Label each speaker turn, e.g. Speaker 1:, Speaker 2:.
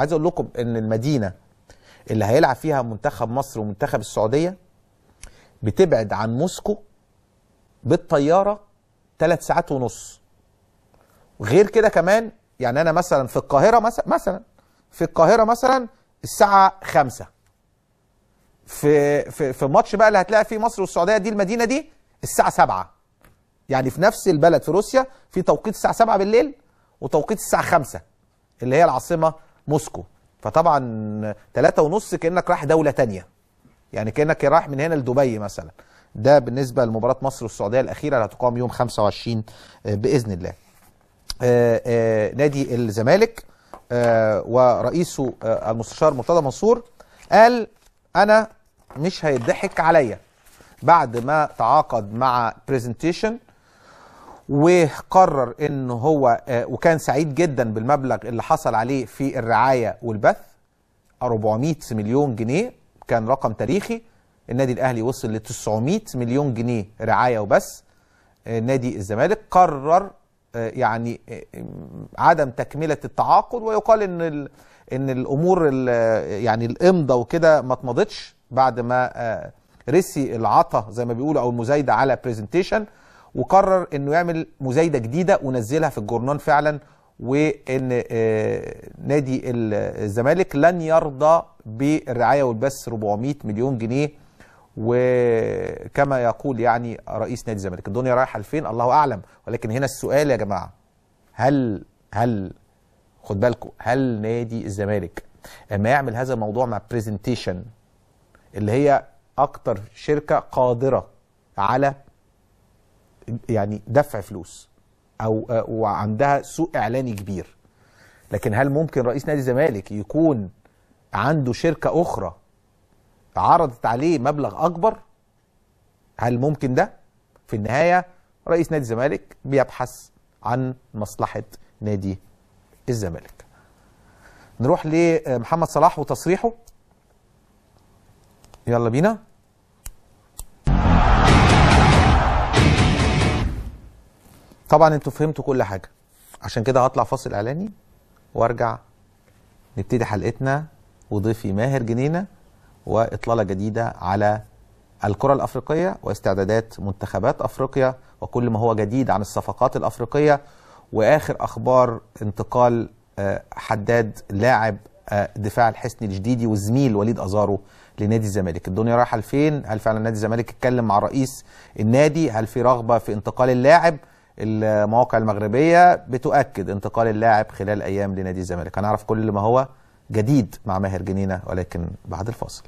Speaker 1: عايز اقول لكم ان المدينه اللي هيلعب فيها منتخب مصر ومنتخب السعوديه بتبعد عن موسكو بالطياره ثلاث ساعات ونص غير كده كمان يعني انا مثلا في القاهره مثلا مثلا في القاهره مثلا الساعه 5 في في في ماتش بقى اللي هتلاقي فيه مصر والسعوديه دي المدينه دي الساعه 7 يعني في نفس البلد في روسيا في توقيت الساعه 7 بالليل وتوقيت الساعه 5 اللي هي العاصمه موسكو فطبعا تلاتة ونص كأنك رايح دولة تانية يعني كأنك رايح من هنا لدبي مثلا ده بالنسبة لمباراة مصر والسعودية الأخيرة اللي هتقام يوم 25 آه، بإذن الله آه، آه، نادي الزمالك ورئيسه المستشار مرتضى منصور قال أنا مش هيضحك عليا بعد ما تعاقد مع برزنتيشن وقرر ان هو آه، وكان سعيد جدا بالمبلغ اللي حصل عليه في الرعايه والبث 400 مليون جنيه كان رقم تاريخي النادي الاهلي وصل ل 900 مليون جنيه رعايه وبس آه، نادي الزمالك قرر آه، يعني عدم تكمله التعاقد ويقال ان ان الامور يعني الامضه وكده ما اتمضتش بعد ما رسي العطا زي ما بيقولوا او المزايده على برزنتيشن وقرر انه يعمل مزايده جديده ونزلها في الجورنال فعلا وان آه، نادي الزمالك لن يرضى بالرعايه والبث 400 مليون جنيه وكما يقول يعني رئيس نادي الزمالك الدنيا رايحه لفين الله اعلم ولكن هنا السؤال يا جماعه هل هل خد بالكم هل نادي الزمالك اما يعمل هذا الموضوع مع برزنتيشن اللي هي اكتر شركه قادره على يعني دفع فلوس او آه، وعندها سوء اعلاني كبير لكن هل ممكن رئيس نادي الزمالك يكون عنده شركه اخرى عرضت عليه مبلغ اكبر هل ممكن ده في النهايه رئيس نادي الزمالك بيبحث عن مصلحه نادي الزمالك نروح لمحمد صلاح وتصريحه يلا بينا طبعا انتوا فهمتوا كل حاجه عشان كده هطلع فاصل اعلاني وارجع نبتدي حلقتنا وضيفي ماهر جنينه واطلاله جديده على الكره الافريقيه واستعدادات منتخبات افريقيا وكل ما هو جديد عن الصفقات الافريقيه واخر اخبار انتقال آه، حداد لاعب آه، دفاع الحسني الجديدي والزميل وليد ازارو لنادي الزمالك الدنيا رايحه لفين هل فعلا نادي الزمالك اتكلم مع رئيس النادي هل في رغبه في انتقال اللاعب المواقع المغربيه بتؤكد انتقال اللاعب خلال ايام لنادي الزمالك هنعرف كل ما هو جديد مع ماهر جنينه ولكن بعد الفاصل